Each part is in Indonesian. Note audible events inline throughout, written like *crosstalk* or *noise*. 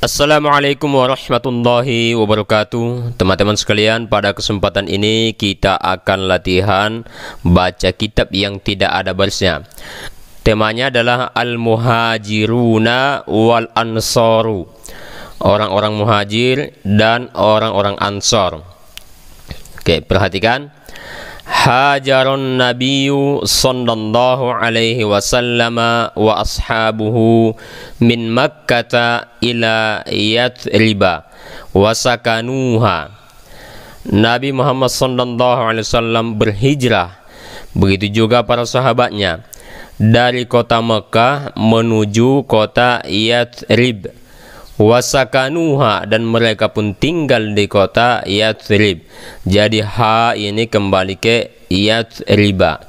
Assalamualaikum warahmatullahi wabarakatuh Teman-teman sekalian pada kesempatan ini kita akan latihan baca kitab yang tidak ada barisnya Temanya adalah Al-Muhajiruna wal-Ansaru Orang-orang muhajir dan orang-orang ansor Oke perhatikan hajarun nabiyyu sallallahu alaihi wasallam wa ashabuhu min Makkah ila Yathrib wa sakanuha Nabi Muhammad sallallahu alaihi wasallam berhijrah begitu juga para sahabatnya dari kota Mekah menuju kota Yathrib wasakanuha dan mereka pun tinggal di kota Yathrib. Jadi ha ini kembali ke Yathriba.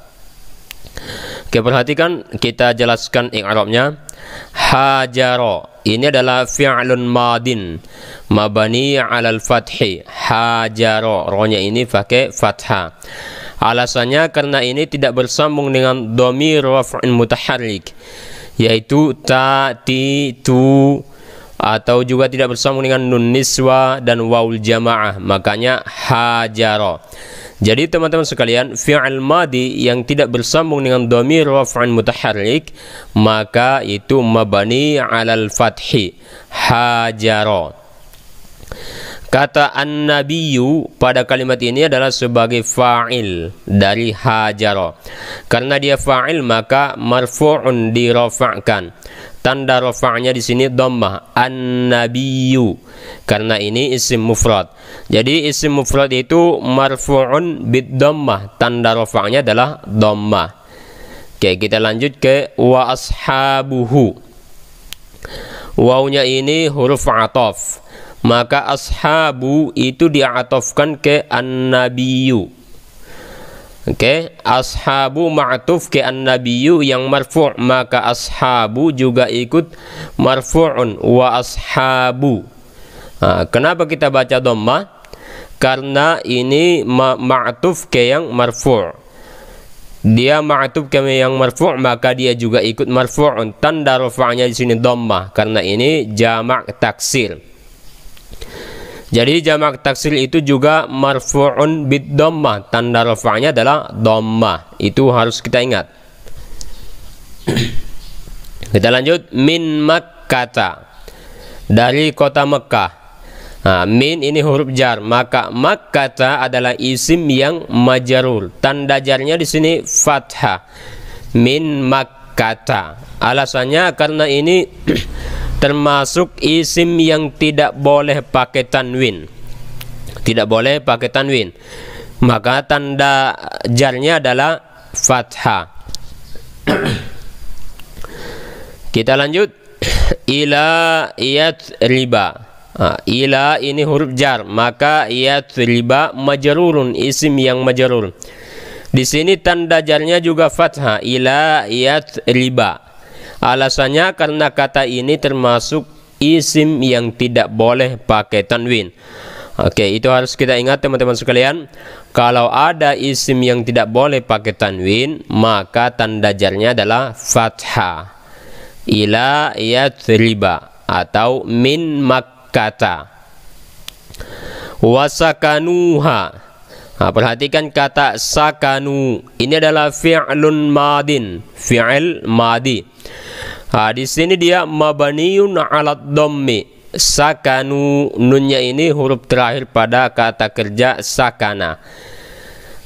Oke, perhatikan kita jelaskan i'rabnya. Hajaro ini adalah fi'lun madin mabani 'alal fathi. Hajaro rohnya ini pakai fathah. Alasannya karena ini tidak bersambung dengan domir raf'in mutaharrik yaitu ta ti tu atau juga tidak bersambung dengan nun niswa dan waul jamaah makanya hajaro jadi teman-teman sekalian fi'al madi yang tidak bersambung dengan domir raf'an mutaharrik maka itu mabani alal fathi hajaro Kata an-nabiyyu pada kalimat ini adalah sebagai fa'il dari hajaro. Karena dia fa'il maka marfu'un dirafa'kan. Tanda rofa'nya di sini domba an-nabiyyu karena ini isim mufrad. Jadi isim mufrad itu marfu'un bid domba Tanda rofa'nya adalah domba Oke, kita lanjut ke wa ashabuhu. Wawnya ini huruf ataf. Maka ashabu itu diatofkan ke an-nabiyyu. Oke, okay. ashabu ma'tuf ke an-nabiyyu yang marfu' maka ashabu juga ikut marfu'un wa ashabu. Nah, kenapa kita baca dhamma? Karena ini ma ke yang marfu'. Dia ma'tuf ke yang marfu' maka dia juga ikut marfu'un. Tanda rafa'nya di sini dhamma karena ini jamak taksir. Jadi jamak taksil itu juga marfu'un bid dhamma. Tanda rafa'nya adalah dhamma. Itu harus kita ingat. *clears throat* kita lanjut min makkata. Dari kota Mekah. Nah, min ini huruf jar, maka makkata adalah isim yang majarul. Tanda jarnya di sini fathah. Min makkata. Alasannya karena ini *clears throat* termasuk isim yang tidak boleh pakai tanwin tidak boleh pakai tanwin maka tanda jarnya adalah fathah *clears throat* kita lanjut *clears throat* ila iyat riba ila ini huruf jar maka iyat riba majarurun isim yang majarur di sini tanda jarnya juga fathah ila iyat riba Alasannya karena kata ini termasuk isim yang tidak boleh pakai tanwin. Oke, itu harus kita ingat teman-teman sekalian. Kalau ada isim yang tidak boleh pakai tanwin, maka tanda jarnya adalah fathah. Ila yathriba atau min makkata. Wasakanuha. Nah, perhatikan kata sakanu. Ini adalah fi'lun madin, Fi'l madin. Ah, di sini dia mabaniun alat dommi. Sakanu nunnya ini huruf terakhir pada kata kerja sakana.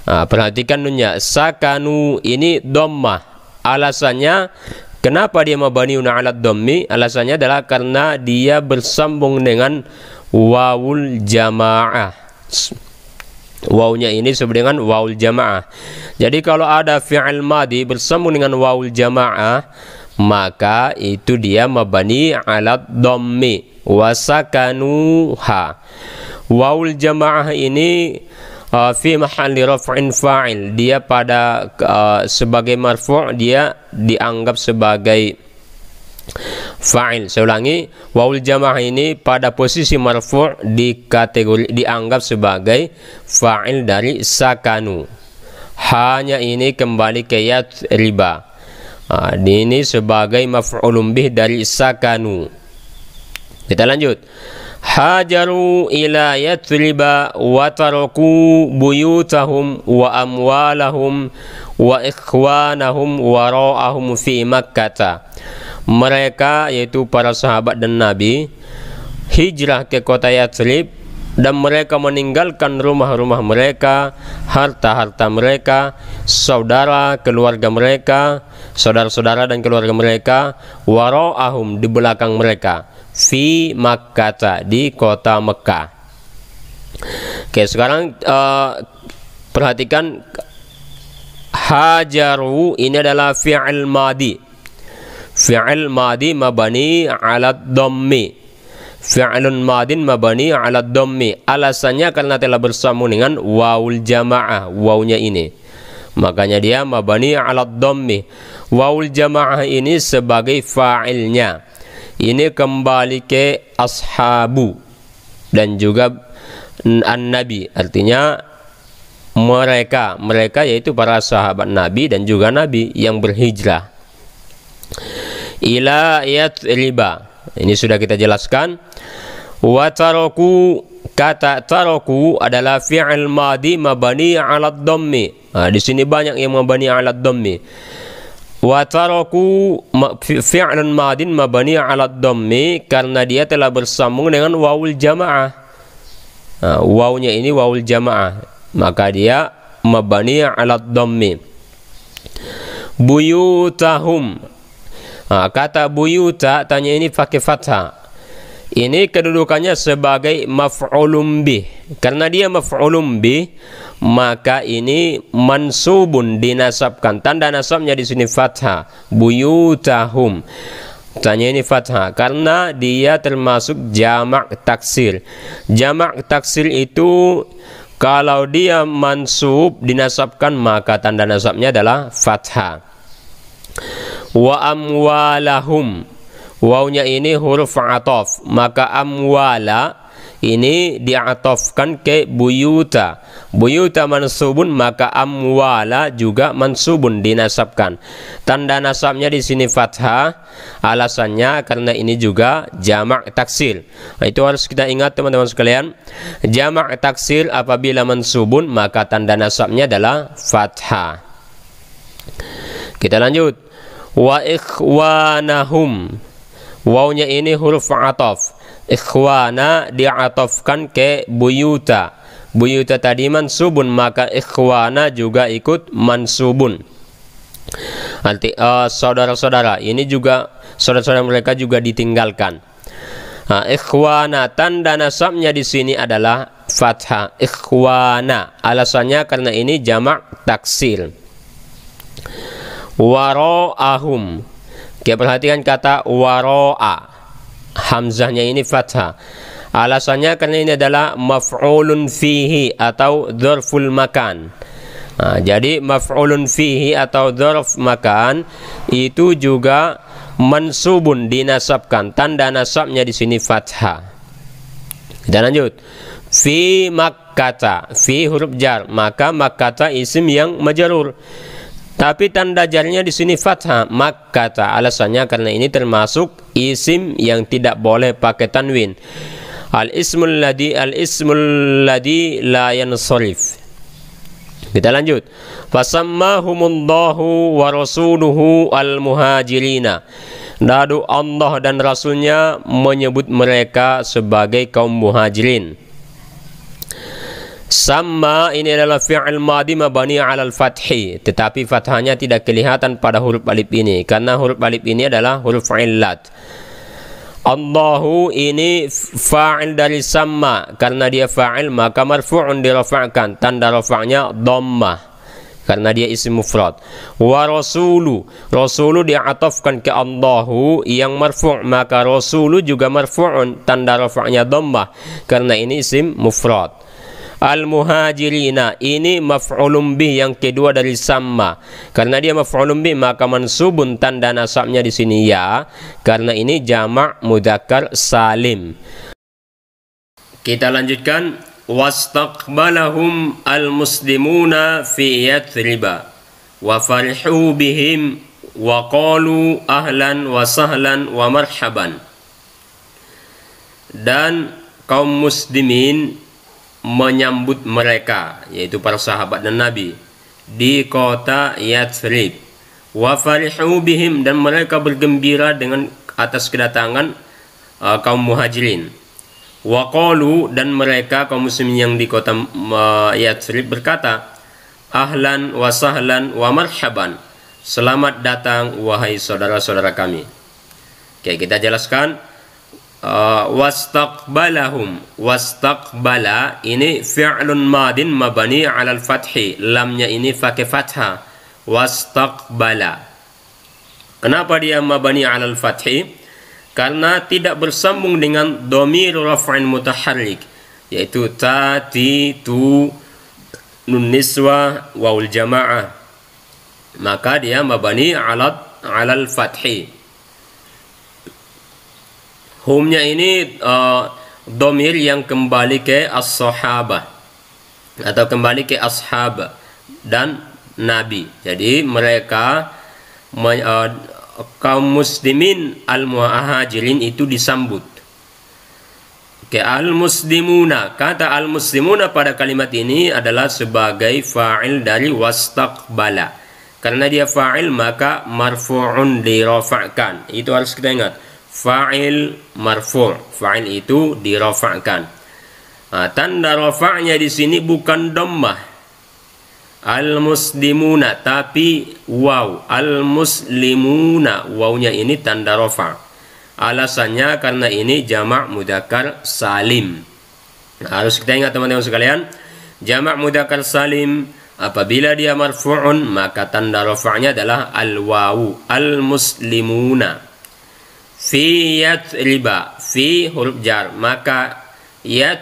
Nah, perhatikan nunnya sakanu ini domma. Alasannya kenapa dia mabaniun alat dommi? Alasannya adalah karena dia bersambung dengan wawul jamaah. Wawunya ini sebenarnya dengan wawul jamaah. Jadi kalau ada fi'il madi bersambung dengan wawul jamaah, maka itu dia mabani alat dommi wasakanuha waul jamaah ini uh, fi mahalli raf'in fa'il dia pada uh, sebagai marfu' dia dianggap sebagai fa'il saya ulangi waul jamaah ini pada posisi marfu' di kategori dianggap sebagai fa'il dari sakanu hanya ini kembali ke yat riba Nah, ini sebagai maf'ulun bih dari sakanu. Kita lanjut. Hajaru ila yathriba wa taraku buyutahum wa amwalahum wa ikhwanahum wara'ahum fi Makkah. Mereka yaitu para sahabat dan nabi hijrah ke kota Yathrib dan mereka meninggalkan rumah-rumah mereka, harta-harta mereka, saudara, keluarga mereka, saudara-saudara dan keluarga mereka waro'ahum di belakang mereka fi makata di kota Mekah. Oke, sekarang uh, perhatikan hajaru ini adalah fi'il madi. Fi'il madi mabani 'ala dhammi. Fi'lun madin mabani 'ala dommi. Alasannya karena telah bersambung dengan wawul jamaah, wawunya ini. Makanya dia mabani 'ala dommi. Waul jamaah ini sebagai fa'ilnya. Ini kembali ke ashabu dan juga an-nabi. Artinya mereka, mereka yaitu para sahabat nabi dan juga nabi yang berhijrah. Ila riba. Ini sudah kita jelaskan. Wa taraku Kata taraku adalah fi'il madi mabani ala dhammi. Nah, di sini banyak yang mabani ala dhammi wa taraku fi'lan madin mabani ala dhammi karena dia telah bersambung dengan wawul jamaah nah, wawunya ini wawul jamaah maka dia mabani ala dhammi buyutahum nah, kata buyuta tanya ini pakai fathah ini kedudukannya sebagai maf'ulum bih karena dia maf'ulum bih maka ini mansubun dinasabkan tanda nasabnya di sini fathah buyutahum Tanya ini fathah karena dia termasuk jamak taksir. Jamak taksir itu kalau dia mansub dinasabkan maka tanda nasabnya adalah fathah. Wa amwalahum. Wawnya ini huruf atof maka amwala ini diatofkan ke buyuta buyuta mansubun maka amwala juga mansubun dinasabkan tanda nasabnya di sini fathah alasannya karena ini juga jamak taksil nah, itu harus kita ingat teman-teman sekalian jamak taksil apabila mansubun maka tanda nasabnya adalah fathah kita lanjut wa ikhwanahum wawnya ini huruf atof ikhwana diatofkan ke buyuta buyuta tadi mansubun maka ikhwana juga ikut mansubun arti uh, saudara-saudara ini juga saudara-saudara mereka juga ditinggalkan Nah, ikhwana tanda nasabnya di sini adalah fathah ikhwana alasannya karena ini jamak taksil. waro ahum. kita perhatikan kata waro'a hamzahnya ini fathah. Alasannya karena ini adalah maf'ulun fihi atau dzarful makan. Nah, jadi maf'ulun fihi atau dzarf makan itu juga mansubun dinasabkan. Tanda nasabnya di sini fathah. Kita lanjut. Fi makata fi huruf jar, maka makata isim yang majrur. Tapi tanda jarinya di sini fathah, maka alasannya karena ini termasuk isim yang tidak boleh pakai tanwin. Al ismul ladhi al ismul ladhi la yansarif. Kita lanjut. Fasammahumullahu wa rasuluhu al muhajirina. Lalu Allah dan Rasulnya menyebut mereka sebagai kaum muhajirin. Sama ini adalah fi'il madi mabani al fathi Tetapi fathahnya tidak kelihatan pada huruf alif ini Karena huruf alif ini adalah huruf illat Allahu ini fa'il dari sama Karena dia fa'il maka marfu'un dirafa'kan Tanda rafa'nya dhammah karena dia isim mufrad wa rasulu rasulu diatafkan ke Allahu yang marfu' maka rasulu juga marfu'un tanda rafa'nya dhammah karena ini isim mufrad al-muhajirina ini maf'ulun bih yang kedua dari sama karena dia maf'ulun bih maka mansubun tanda nasabnya di sini ya karena ini jamak mudzakkar salim kita lanjutkan wastaqbalahum al-muslimuna fi yathriba wa farhu bihim wa qalu ahlan wa sahlan wa marhaban dan kaum muslimin menyambut mereka yaitu para sahabat dan nabi di kota Yatsrib wa farihu bihim dan mereka bergembira dengan atas kedatangan uh, kaum muhajirin wa qalu dan mereka kaum muslimin yang di kota uh, eh, Yatsrib berkata ahlan wa sahlan wa marhaban selamat datang wahai saudara-saudara kami oke kita jelaskan uh, wastaqbalahum wastaqbala ini fi'lun madin mabani 'alal fathi lamnya ini fake fathah wastaqbala kenapa dia mabani 'alal fathi karena tidak bersambung dengan domir raf'in mutaharrik yaitu ta ti tu nun niswa waul jamaah maka dia mabani 'ala 'alal fathi Humnya ini uh, domir yang kembali ke as atau kembali ke ashab dan nabi. Jadi mereka uh, kaum muslimin al-muhajirin itu disambut. Ke al-muslimuna kata al-muslimuna pada kalimat ini adalah sebagai fa'il dari wastaqbala. Karena dia fa'il maka marfu'un dirafa'kan. Itu harus kita ingat fa'il marfu' fa'il itu dirafa'kan nah, tanda rafa'nya di sini bukan dommah al muslimuna tapi waw al muslimuna wawnya ini tanda rafa' alasannya karena ini jamak mudakar salim nah, harus kita ingat teman-teman sekalian jamak mudakar salim apabila dia marfu'un maka tanda rafa'nya adalah al wawu al muslimuna fi riba fi huruf jar maka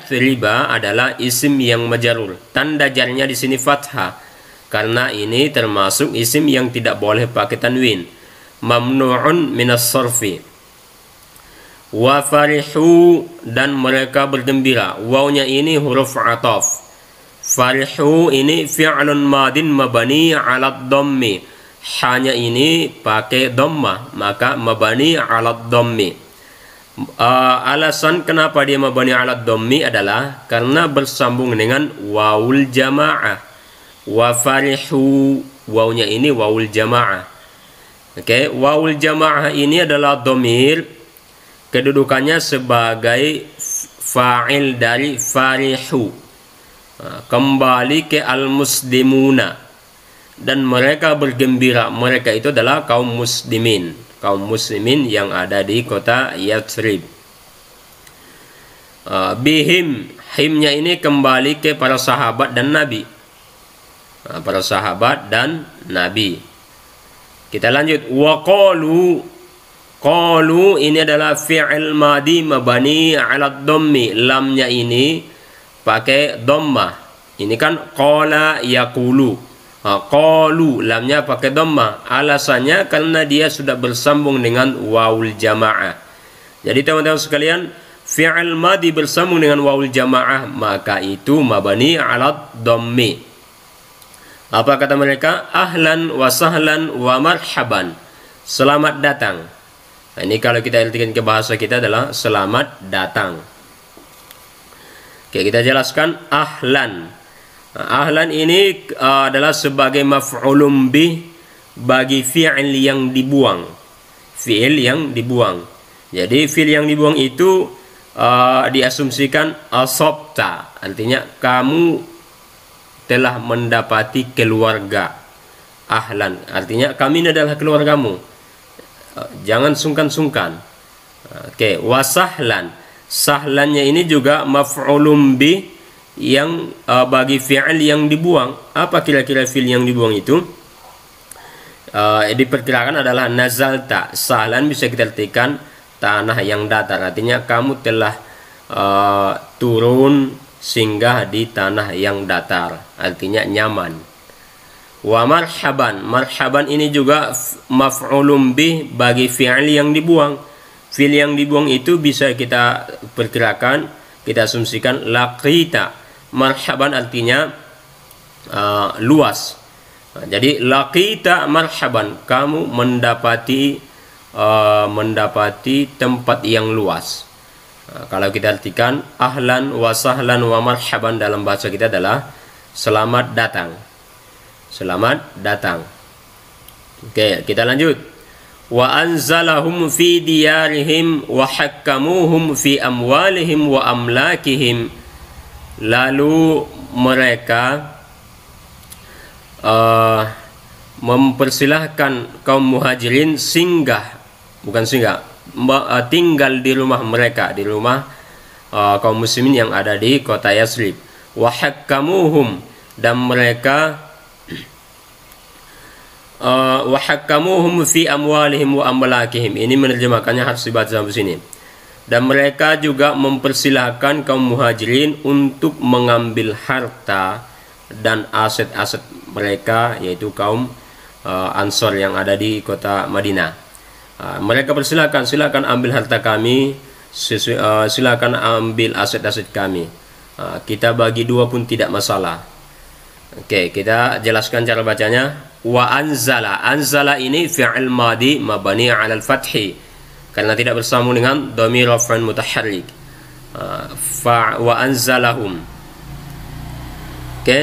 riba adalah isim yang majarur tanda jarnya di sini fathah karena ini termasuk isim yang tidak boleh pakai tanwin mamnu'un minas sarfi wa farihu dan mereka bergembira wawnya ini huruf ataf farihu ini fi'lun madin mabani ala dhammi hanya ini pakai domma maka mabani alat dommi uh, eh, alasan kenapa dia mabani alat dommi adalah karena bersambung dengan waul jamaah wa farihu ini waul jamaah oke okay? waul jamaah ini adalah domir kedudukannya sebagai fa'il dari farihu kembali ke al-muslimuna dan mereka bergembira mereka itu adalah kaum muslimin kaum muslimin yang ada di kota Yatsrib uh, eh, bihim himnya ini kembali ke para sahabat dan nabi uh, para sahabat dan nabi kita lanjut waqalu Qalu ini adalah fi'il madi mabani ala dommi. Lamnya ini pakai dhamma Ini kan qala yakulu. Qalu lamnya pakai domba Alasannya karena dia sudah bersambung dengan wawul jamaah. Jadi teman-teman sekalian, fi'al madi bersambung dengan wawul jamaah, maka itu mabani alat dommi. Apa kata mereka? Ahlan wa sahlan wa marhaban. Selamat datang. Nah, ini kalau kita artikan ke bahasa kita adalah selamat datang. Oke, kita jelaskan ahlan Ahlan ini uh, adalah sebagai maf'ulum bi bagi fi'il yang dibuang. Fi'il yang dibuang. Jadi fi'il yang dibuang itu uh, diasumsikan asopta, artinya kamu telah mendapati keluarga. Ahlan, artinya kami ini adalah keluargamu. Uh, jangan sungkan-sungkan. Uh, oke, okay. wasahlan. Sahlannya ini juga maf'ulum bi yang uh, bagi fi'il yang dibuang apa kira-kira fi'il yang dibuang itu uh, diperkirakan adalah nazalta salan bisa kita artikan tanah yang datar artinya kamu telah uh, turun singgah di tanah yang datar artinya nyaman wa marhaban marhaban ini juga maf'ulun bih bagi fi'il yang dibuang fi'il yang dibuang itu bisa kita perkirakan kita asumsikan laqita marhaban artinya uh, luas nah, jadi laqita marhaban kamu mendapati uh, mendapati tempat yang luas nah, kalau kita artikan ahlan wa sahlan wa marhaban dalam bahasa kita adalah selamat datang selamat datang oke kita lanjut wa anzalahum fi diyarihim wa hakkamuhum fi amwalihim wa amlakihim lalu mereka uh, mempersilahkan kaum muhajirin singgah bukan singgah eh, tinggal di rumah mereka di rumah uh, kaum muslimin yang ada di kota Yasrib wahak kamuhum dan mereka *clears throat* wahak kamuhum fi amwalihim wa amalakihim ini menerjemahkannya harus dibaca di sini dan mereka juga mempersilahkan kaum muhajirin untuk mengambil harta dan aset-aset mereka yaitu kaum uh, ansor yang ada di kota Madinah uh, mereka persilahkan silakan ambil harta kami uh, silakan ambil aset-aset kami uh, kita bagi dua pun tidak masalah oke okay, kita jelaskan cara bacanya wa anzala anzala ini fi'il madi mabani al fathi karena tidak bersambung dengan domir rafan mutaharrik ah, fa wa anzalahum oke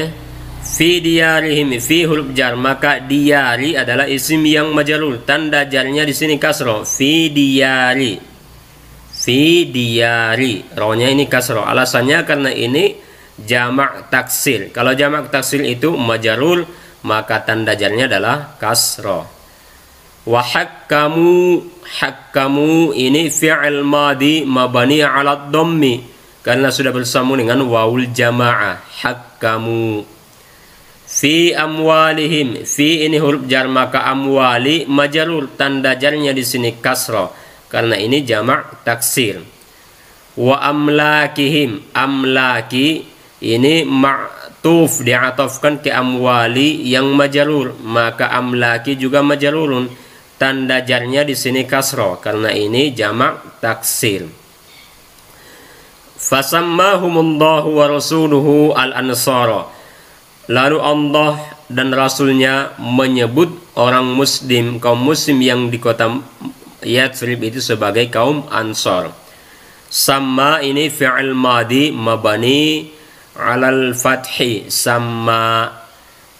fi diyarihim fi huruf jar maka diyari adalah isim yang majarur tanda jarnya di sini kasro fi diyari fi diyari rohnya ini kasro alasannya karena ini jamak taksir kalau jamak taksir itu majarur maka tanda jarnya adalah kasro wa hakkamu hakkamu ini fi'il madi mabani ala dhammi karena sudah bersambung dengan wawul jamaah hakkamu fi amwalihim fi ini huruf jar maka amwali majalur tanda jarnya di sini kasro karena ini jamak taksir wa amlakihim amlaki ini ma'tuf diatofkan ke amwali yang majalur maka amlaki juga majalurun tanda jarnya di sini kasro karena ini jamak taksir. Fasammahumullahu wa rasuluhu al-ansara. Lalu Allah dan rasulnya menyebut orang muslim kaum muslim yang di kota Yatsrib itu sebagai kaum ansor. Sama ini fi'il madi mabani alal fathi sama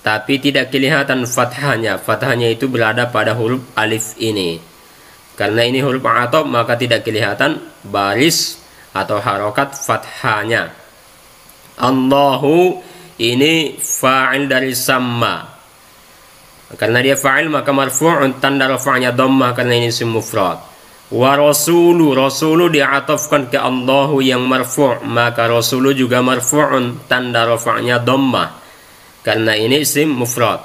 tapi tidak kelihatan fathahnya. Fathahnya itu berada pada huruf alif ini. Karena ini huruf atop maka tidak kelihatan baris atau harokat fathahnya. Allahu ini fa'il dari sama. Karena dia fa'il maka marfu'un tanda rafa'nya dhamma karena ini isim mufrad. Wa rasulu, rasulu diatafkan ke Allahu yang marfu' maka rasulu juga marfu'un tanda rafa'nya dhammah karena ini isim mufrad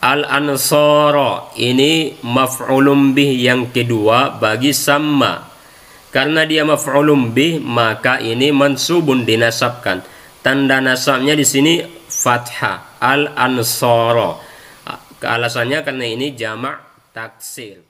al ansara ini maf'ulun bih yang kedua bagi sama karena dia maf'ulun bih maka ini mansubun dinasabkan tanda nasabnya di sini fathah al ansara alasannya karena ini jamak taksil.